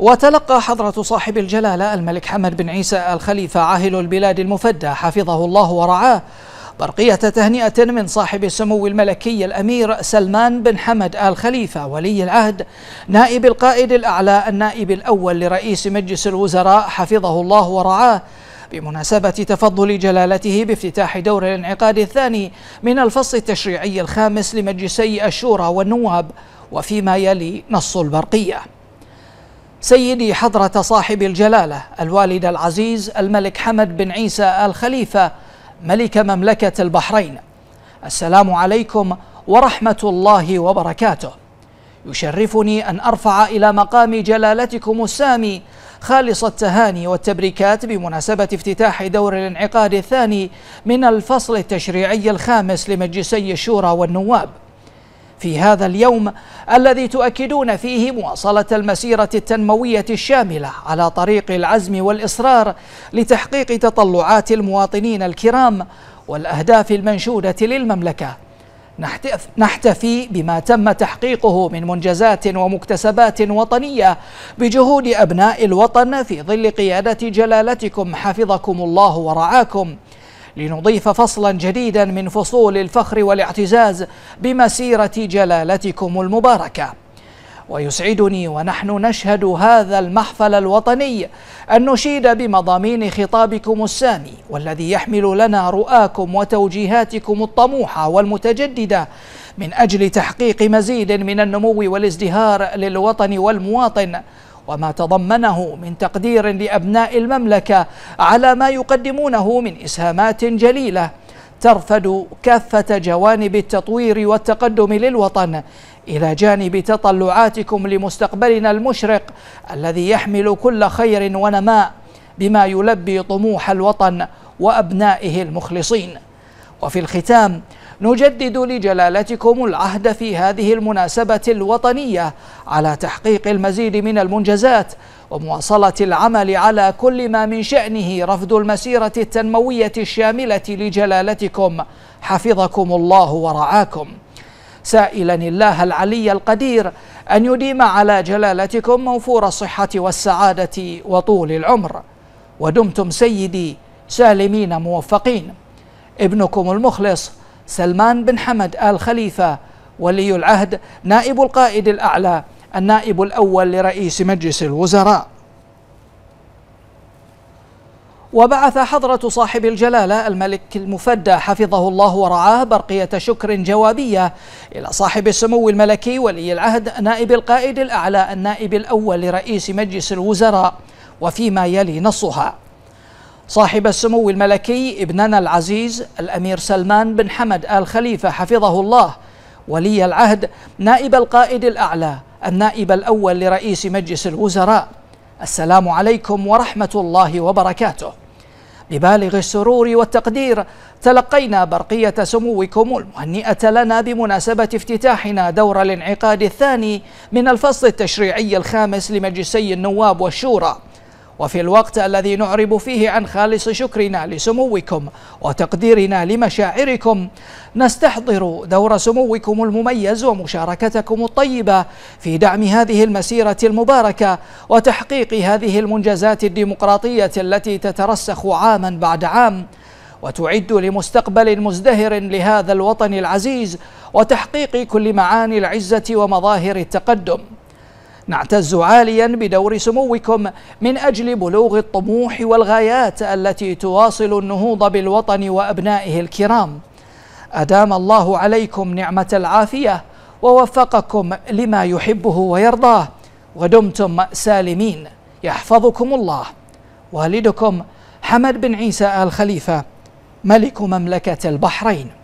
وتلقى حضرة صاحب الجلالة الملك حمد بن عيسى الخليفة عاهل البلاد المفدى حفظه الله ورعاه برقية تهنئة من صاحب السمو الملكي الأمير سلمان بن حمد آل خليفة ولي العهد نائب القائد الأعلى النائب الأول لرئيس مجلس الوزراء حفظه الله ورعاه بمناسبة تفضل جلالته بافتتاح دور الانعقاد الثاني من الفصل التشريعي الخامس لمجلسي الشورى والنواب وفيما يلي نص البرقيه سيدي حضرة صاحب الجلالة الوالد العزيز الملك حمد بن عيسى الخليفة ملك مملكة البحرين السلام عليكم ورحمة الله وبركاته يشرفني أن أرفع إلى مقام جلالتكم السامي خالص التهاني والتبريكات بمناسبة افتتاح دور الانعقاد الثاني من الفصل التشريعي الخامس لمجلسي الشورى والنواب في هذا اليوم الذي تؤكدون فيه مواصلة المسيرة التنموية الشاملة على طريق العزم والإصرار لتحقيق تطلعات المواطنين الكرام والأهداف المنشودة للمملكة نحتفي بما تم تحقيقه من منجزات ومكتسبات وطنية بجهود أبناء الوطن في ظل قيادة جلالتكم حفظكم الله ورعاكم لنضيف فصلا جديدا من فصول الفخر والاعتزاز بمسيرة جلالتكم المباركة ويسعدني ونحن نشهد هذا المحفل الوطني أن نشيد بمضامين خطابكم السامي والذي يحمل لنا رؤاكم وتوجيهاتكم الطموحة والمتجددة من أجل تحقيق مزيد من النمو والازدهار للوطن والمواطن وما تضمنه من تقدير لأبناء المملكة على ما يقدمونه من إسهامات جليلة ترفد كافة جوانب التطوير والتقدم للوطن إلى جانب تطلعاتكم لمستقبلنا المشرق الذي يحمل كل خير ونماء بما يلبي طموح الوطن وأبنائه المخلصين وفي الختام نجدد لجلالتكم العهد في هذه المناسبة الوطنية على تحقيق المزيد من المنجزات ومواصلة العمل على كل ما من شأنه رفض المسيرة التنموية الشاملة لجلالتكم حفظكم الله ورعاكم سائلا الله العلي القدير أن يديم على جلالتكم موفور الصحة والسعادة وطول العمر ودمتم سيدي سالمين موفقين ابنكم المخلص سلمان بن حمد آل خليفة ولي العهد نائب القائد الأعلى النائب الأول لرئيس مجلس الوزراء وبعث حضرة صاحب الجلالة الملك المفدى حفظه الله ورعاه برقية شكر جوابية إلى صاحب السمو الملكي ولي العهد نائب القائد الأعلى النائب الأول لرئيس مجلس الوزراء وفيما يلي نصها صاحب السمو الملكي ابننا العزيز الأمير سلمان بن حمد آل خليفة حفظه الله ولي العهد نائب القائد الأعلى النائب الأول لرئيس مجلس الوزراء السلام عليكم ورحمة الله وبركاته ببالغ السرور والتقدير تلقينا برقية سموكم المهنئة لنا بمناسبة افتتاحنا دور الانعقاد الثاني من الفصل التشريعي الخامس لمجلسي النواب والشورى وفي الوقت الذي نعرب فيه عن خالص شكرنا لسموكم وتقديرنا لمشاعركم نستحضر دور سموكم المميز ومشاركتكم الطيبة في دعم هذه المسيرة المباركة وتحقيق هذه المنجزات الديمقراطية التي تترسخ عاما بعد عام وتعد لمستقبل مزدهر لهذا الوطن العزيز وتحقيق كل معاني العزة ومظاهر التقدم نعتز عاليا بدور سموكم من أجل بلوغ الطموح والغايات التي تواصل النهوض بالوطن وأبنائه الكرام أدام الله عليكم نعمة العافية ووفقكم لما يحبه ويرضاه ودمتم سالمين يحفظكم الله والدكم حمد بن عيسى آل خليفة ملك مملكة البحرين